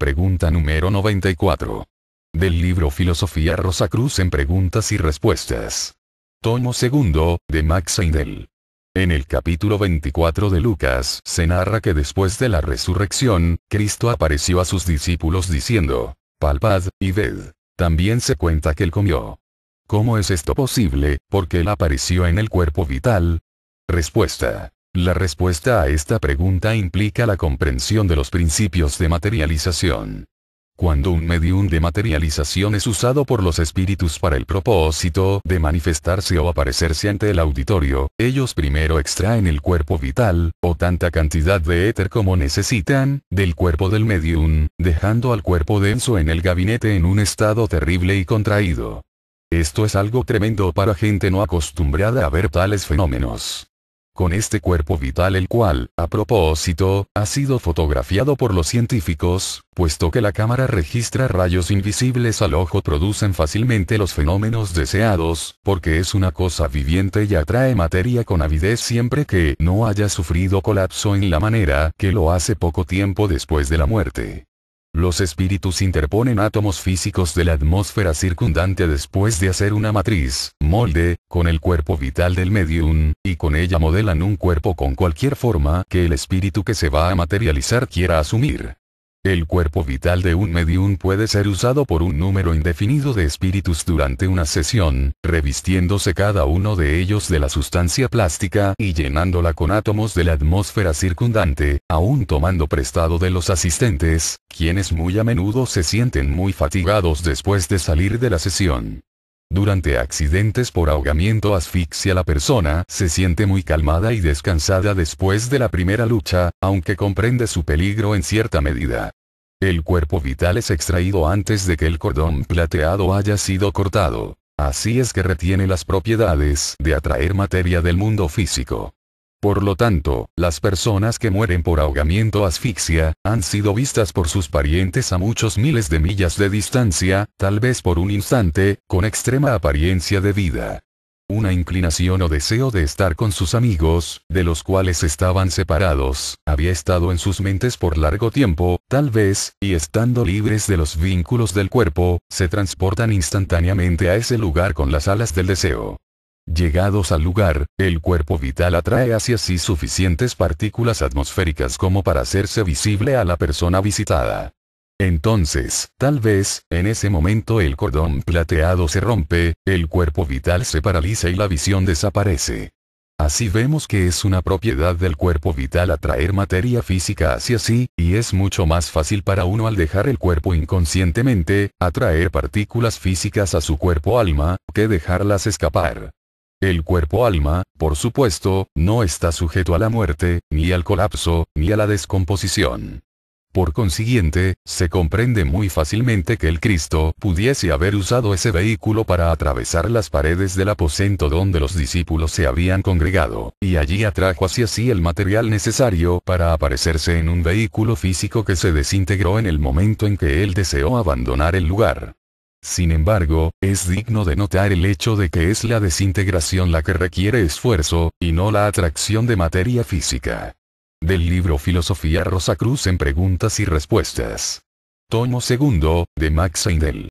Pregunta número 94. Del libro Filosofía Rosacruz en Preguntas y Respuestas. Tomo segundo, de Max Heindel. En el capítulo 24 de Lucas se narra que después de la resurrección, Cristo apareció a sus discípulos diciendo, Palpad, y ved. También se cuenta que él comió. ¿Cómo es esto posible, porque él apareció en el cuerpo vital? Respuesta. La respuesta a esta pregunta implica la comprensión de los principios de materialización. Cuando un medium de materialización es usado por los espíritus para el propósito de manifestarse o aparecerse ante el auditorio, ellos primero extraen el cuerpo vital, o tanta cantidad de éter como necesitan, del cuerpo del medium, dejando al cuerpo denso en el gabinete en un estado terrible y contraído. Esto es algo tremendo para gente no acostumbrada a ver tales fenómenos con este cuerpo vital el cual, a propósito, ha sido fotografiado por los científicos, puesto que la cámara registra rayos invisibles al ojo producen fácilmente los fenómenos deseados, porque es una cosa viviente y atrae materia con avidez siempre que no haya sufrido colapso en la manera que lo hace poco tiempo después de la muerte. Los espíritus interponen átomos físicos de la atmósfera circundante después de hacer una matriz, molde, con el cuerpo vital del medium, y con ella modelan un cuerpo con cualquier forma que el espíritu que se va a materializar quiera asumir. El cuerpo vital de un medium puede ser usado por un número indefinido de espíritus durante una sesión, revistiéndose cada uno de ellos de la sustancia plástica y llenándola con átomos de la atmósfera circundante, aún tomando prestado de los asistentes, quienes muy a menudo se sienten muy fatigados después de salir de la sesión. Durante accidentes por ahogamiento asfixia la persona se siente muy calmada y descansada después de la primera lucha, aunque comprende su peligro en cierta medida. El cuerpo vital es extraído antes de que el cordón plateado haya sido cortado. Así es que retiene las propiedades de atraer materia del mundo físico. Por lo tanto, las personas que mueren por ahogamiento o asfixia, han sido vistas por sus parientes a muchos miles de millas de distancia, tal vez por un instante, con extrema apariencia de vida. Una inclinación o deseo de estar con sus amigos, de los cuales estaban separados, había estado en sus mentes por largo tiempo, tal vez, y estando libres de los vínculos del cuerpo, se transportan instantáneamente a ese lugar con las alas del deseo. Llegados al lugar, el cuerpo vital atrae hacia sí suficientes partículas atmosféricas como para hacerse visible a la persona visitada. Entonces, tal vez, en ese momento el cordón plateado se rompe, el cuerpo vital se paraliza y la visión desaparece. Así vemos que es una propiedad del cuerpo vital atraer materia física hacia sí, y es mucho más fácil para uno al dejar el cuerpo inconscientemente, atraer partículas físicas a su cuerpo alma, que dejarlas escapar. El cuerpo-alma, por supuesto, no está sujeto a la muerte, ni al colapso, ni a la descomposición. Por consiguiente, se comprende muy fácilmente que el Cristo pudiese haber usado ese vehículo para atravesar las paredes del aposento donde los discípulos se habían congregado, y allí atrajo hacia sí el material necesario para aparecerse en un vehículo físico que se desintegró en el momento en que él deseó abandonar el lugar. Sin embargo, es digno de notar el hecho de que es la desintegración la que requiere esfuerzo, y no la atracción de materia física. Del libro Filosofía Rosa Cruz en Preguntas y Respuestas. Tomo segundo, de Max Heindel.